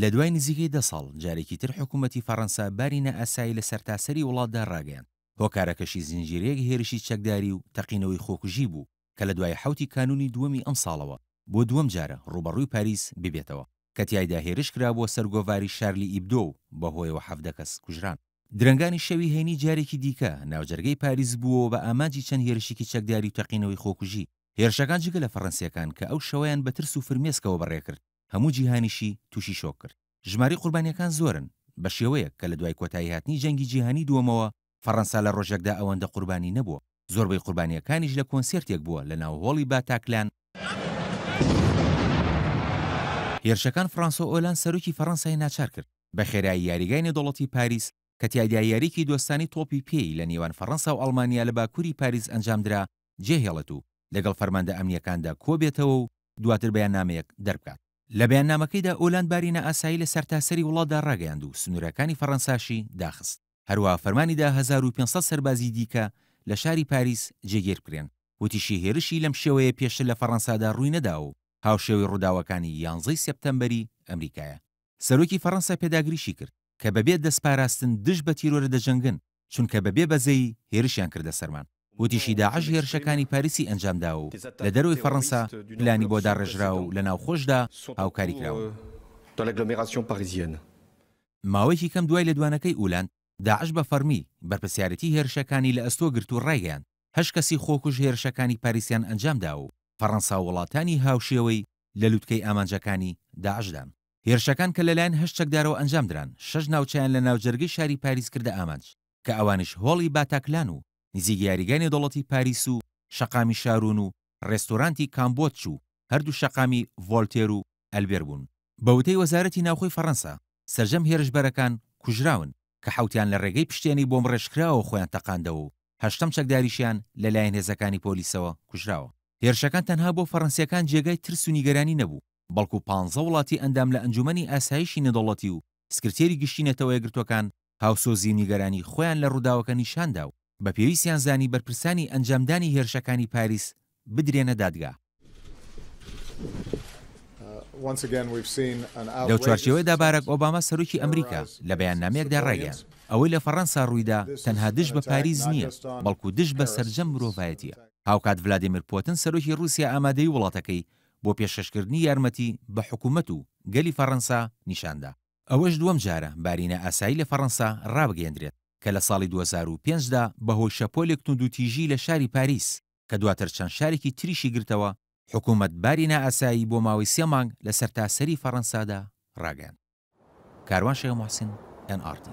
لە دوای نزیکەی دە ساڵ جارێکی تر حکوومەتی فەڕەنسا باری نەئەسایی لە سەرتاسەری وڵاتدا ڕاگەیان هۆکارەکەشی زنجیرەیەک هێرشی چەکداری و تەقینەوەی خۆکوژی بوو کە لە دوای حوتی کانونی دووەمی ئەم ساڵەوە بۆ دووەم جارە ڕوبەڕووی پاریس ببێتەوە کە تیایدا هێرش کرابووە سەرگۆڤاری شارلی ئیبدۆ و بەهۆیەوە حەفدە کەس کوژران درنگانی شەوی هێنی جارێکی دیکە ناوجەرگەی پاریس بووە بە ئاماجی چەند هێرشێکی چەکداری و تەقینەوەی خۆکوژی هێرشەکان جگە لە فەڕەنسیەکان کە ئەو شەوەیان بە ترس و فرمێسکەوە بەڕێکرد هەموو جیهانیشی تووشی شۆک کرد ژماری قوربانیەکان زۆرن بە شێوەیە کە لە دوای کۆتایی هاتنی جەنگی جیهانی دووەمەوە فەڕەنسا لە ڕۆژێکدا ئەوەندە قوربانی نەبووە زۆربەی قوربانیەکانیش لە کۆنسرتێک بووە لە ناو هۆڵی باتاکلان هێرشەکان فرانسۆ ئۆلان سەرروکی فەڕەنسای ناچار کرد بە خێرایی یاریگای نێدوڵەتی پاریس کە تیادیا یاریکی دۆستانی تۆپی پێی لە نێوان فەڕەنسا و ئەڵمانیا لە باکووری پاریس ئەنجامدرا جێهێڵەت و لەگەڵ فەرماندە ئەمنیەکاندا کۆبێتەوە و دواتر بەیان نامەیەک دەربکات لە بەیاننامەکەیدا ئۆلاند بارینە ئاسایی لە سەرتاسەری وڵاتدا ڕاگەیاند و سنوورەکانی فەڕەنساشی داخست هەروە فەرمانیدا 1500 سەربازی دیکە لە شاری پاریس جێگیر بکرێن وتیشی هێرشی لەم شێوەیە پێشە لە فەڕەنسادا ڕووی نەدا و هاوشێوی ڕووداوەکانی یانزەی سپتەمبەری ئەمریکایە سەرۆکی فەڕەنسا پێداگریشی کرد کە بەبێت دەستپاراستن دش بە تیرۆرە دەجەنگن چونکە بەبێ بەزەی هێرشیان کردە سەرمان وتیشی داعش هێرشەکانی پاریسی ئەنجامدا و لە دەروی فەڕەنسا پلانی بۆدا ڕێژرا و لە ناوخۆشدا هاوکاری کراوە ماوەیەکی کەم دوای لە دوانەکەی ئولاند داعش بە فەرمی بەرپسیارەتی هێرشەکانی لە ئەستۆ گرت و ڕایگەیان هەش کەسی خۆکوش هێرشەکانی پاریسیان ئەنجامدا و فەڕەنسا وڵاتانی هاوشێوەی لە لووتکەی ئامانجەکانی داعشدان هێرشەکان کە لەلایەن هەش چەکدارەوە ئەنجامدران شەش ناوچیان لە ناوجەرگی شاری پاریس کردە ئامانج کە ئەوانش هۆڵی باتاکلان و نزیک یاریگانی دەوڵەتی پاریس و شەقامی شارون و ڕێستۆرانتی کامبۆچ و هەردوو شەقامی ڤۆلتێر و ئەلبێر بوون بەوتەی وەزارەتی ناوخۆی فەڕەنسا سرجەم هێرشبەرەکان کوژراون کە حوتیان لە ڕێگەی پشتێنی بۆم ڕێشکراوە خۆیان تەقاندەوە و هەشتم چەکداریشیان لەلایەن هێزەکانی پۆلیسەوە کوژراوە هێرشەکان تەنها بۆ فەڕەنسیەکان جێگای ترس و نیگەرانی نەبوو بەڵکو پانزە وڵاتی ئەندام لە ئەنجومی ئاسایشی نەدەوڵەتی و سکرتێری گشتینەتەوە یەگرتوەکان هاوسۆزی نیگەرانی خۆیان لە ڕووداوەکە نیشاندا و بە پێویستیان زانی بەرپرسانی ئەنجامدانی هێرشەکانی پاریس بدرێنە دادگا. Uh, لەو چوارچەوەی دابارەك ئۆباما سەرۆکی ئەمریکا لە بەیاننامەیەکدا ڕێگەیان ئەوەی لە فەڕەنسا ڕوویدا تەنها دش بە پاریز نییە بەڵکو دش بە سرجەم مرۆڤایەتیە هاوکات ڤلادیمیر پۆتن سەرۆکی رووسیا ئامادەی وڵاتەکەی بۆ پێشەشکردنی یارمەتی بە حکوومەت و گەلی فەڕەنسا نیشاندا ئەوەش دووەم جارە بارینە ئاسایی لە فەڕەنسا ڕابگەێندرێت کە لە ساڵی 2005دا بەهۆی شەپۆلێک تونندوتیژی لە شاری پاریس کە دواتر چەند شارێکی تریشی گرتەوە حکوومەت باری نائسایی بۆ ماوەی سێ مانگ لە سەرتاسەری فەڕەنسادا ڕاگەن کاروان شێ محسن NRT.